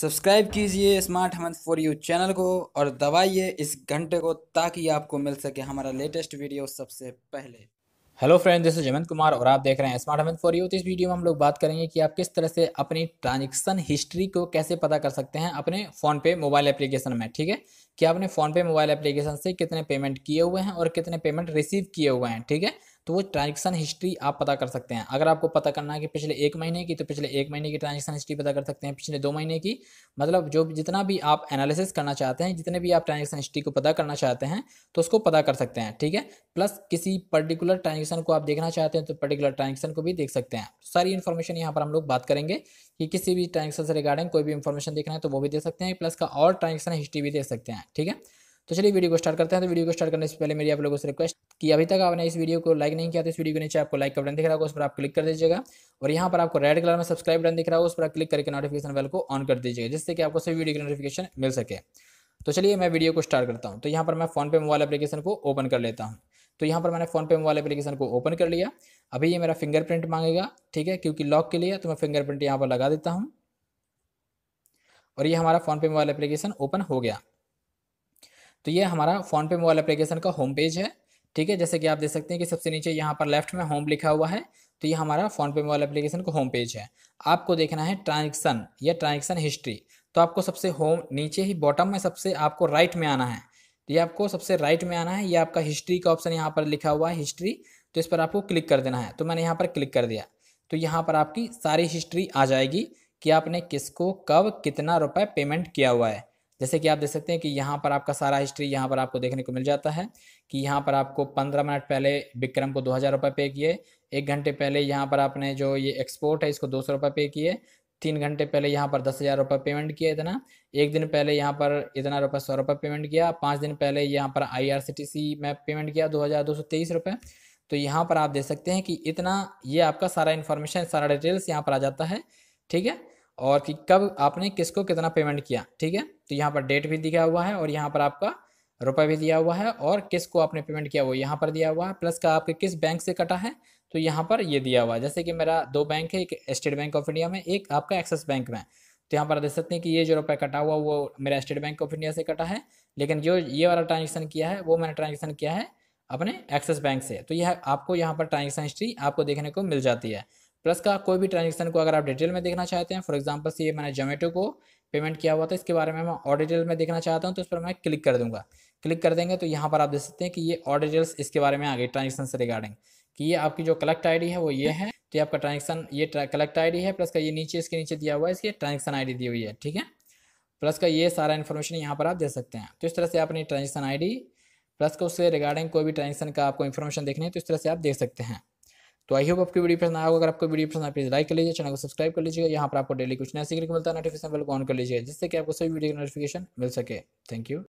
subscribe कीजिए smart Hemant for you channel को और दबाइए इस घंटे को ताकि आपको मिल सके हमारा लेटेस्ट वीडियो सबसे पहले hello friend this is Hemant Kumar और आप देख रहे हैं स्मार्ट हेमंत फॉर यू तो इस वीडियो में हम लोग बात करेंगे कि आप किस तरह से अपनी ट्रांजेक्शन हिस्ट्री को कैसे पता कर सकते हैं अपने फ़ोन पे मोबाइल एप्लीकेशन में ठीक है कि आपने फ़ोन पे मोबाइल एप्लीकेशन से कितने पेमेंट किए हुए हैं और कितने पेमेंट रिसीव किए हुए हैं ठीक है तो वो ट्रांजेक्शन हिस्ट्री आप पता कर सकते हैं अगर आपको पता करना है कि पिछले एक महीने की तो पिछले एक महीने की ट्रांजेक्शन हिस्ट्री पता कर सकते हैं पिछले दो महीने की मतलब जो जितना भी आप एनालिसिस करना चाहते हैं जितने भी आप ट्रांजेक्शन हिस्ट्री को पता करना चाहते हैं तो उसको पता कर सकते हैं ठीक है प्लस किसी पर्टिकुलर ट्रांजेक्शन को आप देखना चाहते हैं तो पर्टिकुलर ट्रांजेक्शन को भी देख सकते हैं तो सारी इन्फॉर्मेशन यहाँ पर हम लोग बात करेंगे कि किसी भी ट्रांजेक्शन से रिगार्डिंग कोई भी इन्फॉर्मेशन देखना है तो वो भी दे सकते हैं प्लस का और ट्रांजेक्शन हिस्ट्री भी देख सकते हैं ठीक है तो चलिए वीडियो को स्टार्ट करते हैं तो वीडियो को स्टार्ट करने से पहले मेरी आप लोगों से रिक्वेस्ट कि अभी तक आपने इस वीडियो को लाइक नहीं किया तो इस वीडियो के नीचे आपको लाइक का बटन दिख रहा होगा उस पर आप क्लिक कर दीजिएगा और यहाँ पर आपको रेड कलर में सब्सक्राइब बटन दिख रहा होगा उस पर क्लिक करके नोटिफिकेशन बेल को ऑन कर दीजिएगा जिससे कि आपको सभी वीडियो की नोटिफिकेशन मिल सके तो चलिए मैं वीडियो को स्टार्ट करता हूँ तो यहाँ पर मैं फोनपे मोबाइल एप्लीकेशन को ओपन कर लेता हूँ तो यहाँ पर मैंने फोनपे मोबाइल एप्लीकेशन को ओपन कर लिया अभी ये मेरा फिंगरप्रिंट मांगेगा ठीक है क्योंकि लॉक के लिए तो मैं फिंगरप्रिंट यहाँ पर लगा देता हूँ और ये हमारा फ़ोनपे मोबाइल एप्लीकेशन ओपन हो गया तो ये हमारा फ़ोनपे मोबाइल एप्लीकेशन का होम पेज है ठीक है जैसे कि आप देख सकते हैं कि सबसे नीचे यहाँ पर लेफ्ट में होम लिखा हुआ है तो ये हमारा फ़ोनपे मोबाइल एप्लीकेशन का होम पेज है आपको देखना है ट्रांजेक्शन या ट्रांजेक्शन हिस्ट्री तो आपको सबसे होम नीचे ही बॉटम में सबसे आपको राइट में आना है तो ये आपको सबसे राइट में आना है ये आपका हिस्ट्री का ऑप्शन यहाँ पर लिखा हुआ है हिस्ट्री तो इस पर आपको क्लिक कर देना है तो मैंने यहाँ पर क्लिक कर दिया तो यहाँ पर आपकी सारी हिस्ट्री आ जाएगी कि आपने किसको कब कितना रुपए पेमेंट किया हुआ है जैसे कि आप देख सकते हैं कि यहाँ पर आपका सारा हिस्ट्री यहाँ पर आपको देखने को मिल जाता है कि यहाँ पर आपको पंद्रह मिनट पहले विक्रम को दो हज़ार रुपये पे किए एक घंटे पहले यहाँ पर आपने जो ये एक्सपोर्ट है इसको दो सौ रुपये पे किए तीन घंटे पहले यहाँ पर दस हज़ार रुपये पेमेंट किया इतना एक दिन पहले यहाँ पर इतना रुपये सौ रुपये पेमेंट किया पाँच दिन पहले यहाँ पर I R C T C में पेमेंट किया दो हज़ार दो सौ तेईस रुपये तो यहाँ पर आप देख सकते हैं कि इतना ये आपका सारा इन्फॉर्मेशन सारा डिटेल्स यहाँ पर आ जाता है ठीक है और कि कब आपने किसको कितना पेमेंट किया ठीक है तो यहाँ पर डेट भी दिया हुआ है और यहाँ पर आपका रुपये भी दिया हुआ है और किसको आपने पेमेंट किया वो यहाँ पर दिया हुआ है प्लस का आपके किस बैंक से कटा है तो यहाँ पर ये दिया हुआ है जैसे कि मेरा दो बैंक है एक स्टेट बैंक ऑफ इंडिया में एक आपका एक्सिस बैंक में तो यहाँ पर देख सकते हैं कि ये जो रुपये कटा हुआ वो मेरा स्टेट बैंक ऑफ इंडिया से कटा है लेकिन जो ये वाला ट्रांजेक्शन किया है वो मैंने ट्रांजेक्शन किया है अपने एक्सिस बैंक से तो यह आपको यहाँ पर ट्रांजेक्शन हिस्ट्री आपको देखने को मिल जाती है प्लस का कोई भी ट्रांजेक्शन को अगर आप डिटेल में देखना चाहते हैं फॉर एग्जाम्पल से ये मैंने जोमेटो को पेमेंट किया हुआ था इसके बारे में मैं और डिटेल में देखना चाहता हूँ तो उस पर मैं क्लिक कर दूंगा क्लिक कर देंगे तो यहाँ पर आप देख सकते हैं कि ये और डिटेल्स इसके बारे में आ गई ट्रांजेक्शन से रिगार्डिंग कि ये आपकी जो कलेक्ट आईडी है वो ये है तो ये आपका ट्रांजेक्शन ये कलेक्ट आईडी है प्लस का ये नीचे इसके नीचे दिया हुआ है इसकी ट्रांजेक्शन आईडी दी हुई है ठीक है प्लस का ये सारा इन्फॉर्मेशन यहाँ पर आप दे सकते हैं तो इस तरह से आप अपनी ट्रांजेक्शन आईडी प्लस का उससे रिगार्डिंग कोई भी ट्रांजेक्शन का आपको इन्फॉर्मेशन देखनी है तो इस तरह से आप देख सकते हैं तो आई होप आपकी वीडियो पसंद आया अगर आपको वीडियो पसंद आए प्लीज लाइक कर लीजिए चैनल को सब्सक्राइब कर लीजिएगा यहाँ पर आपको डेली कुछ नया सीखने को मिलता है नोटिफिकेशन बेल को ऑन कर लीजिए जिससे कि आपको सभी वीडियो की नोटिफिकेशन मिल सके थैंक यू